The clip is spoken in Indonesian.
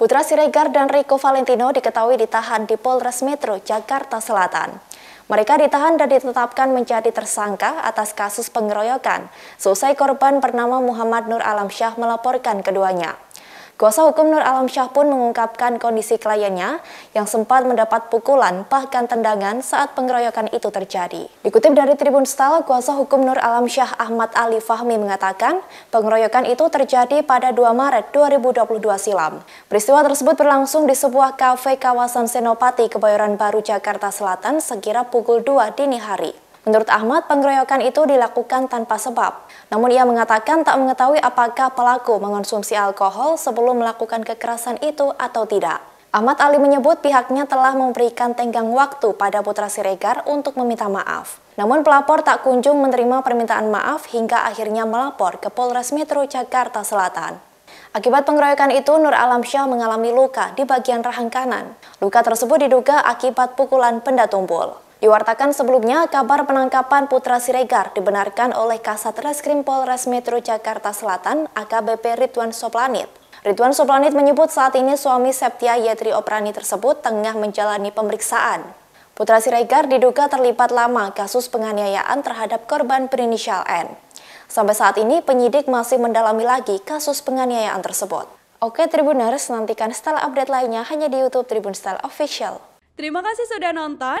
Putra Siregar dan Rico Valentino diketahui ditahan di Polres Metro, Jakarta Selatan. Mereka ditahan dan ditetapkan menjadi tersangka atas kasus pengeroyokan. Selesai korban bernama Muhammad Nur Alamsyah melaporkan keduanya. Kuasa hukum Nur Alam Syah pun mengungkapkan kondisi kliennya yang sempat mendapat pukulan bahkan tendangan saat pengeroyokan itu terjadi. Dikutip dari Tribun Stal, kuasa hukum Nur Alam Syah Ahmad Ali Fahmi mengatakan pengeroyokan itu terjadi pada 2 Maret 2022 silam. Peristiwa tersebut berlangsung di sebuah kafe kawasan Senopati, Kebayoran Baru, Jakarta Selatan sekira pukul 2 dini hari. Menurut Ahmad, pengeroyokan itu dilakukan tanpa sebab. Namun ia mengatakan tak mengetahui apakah pelaku mengonsumsi alkohol sebelum melakukan kekerasan itu atau tidak. Ahmad Ali menyebut pihaknya telah memberikan tenggang waktu pada Putra Siregar untuk meminta maaf. Namun pelapor tak kunjung menerima permintaan maaf hingga akhirnya melapor ke Polres Metro Jakarta Selatan. Akibat pengeroyokan itu, Nur Alam Syah mengalami luka di bagian rahang kanan. Luka tersebut diduga akibat pukulan benda tumpul. Diwartakan sebelumnya, kabar penangkapan Putra Siregar dibenarkan oleh Kasat Reskrim Polres Metro Jakarta Selatan AKBP Ridwan Soplanit. Ridwan Soplanit menyebut saat ini suami Septia Yetri Oprani tersebut tengah menjalani pemeriksaan. Putra Siregar diduga terlibat lama kasus penganiayaan terhadap korban berinisial N. Sampai saat ini penyidik masih mendalami lagi kasus penganiayaan tersebut. Oke Tribuners, nantikan style update lainnya hanya di YouTube Tribun Style Official. Terima kasih sudah nonton.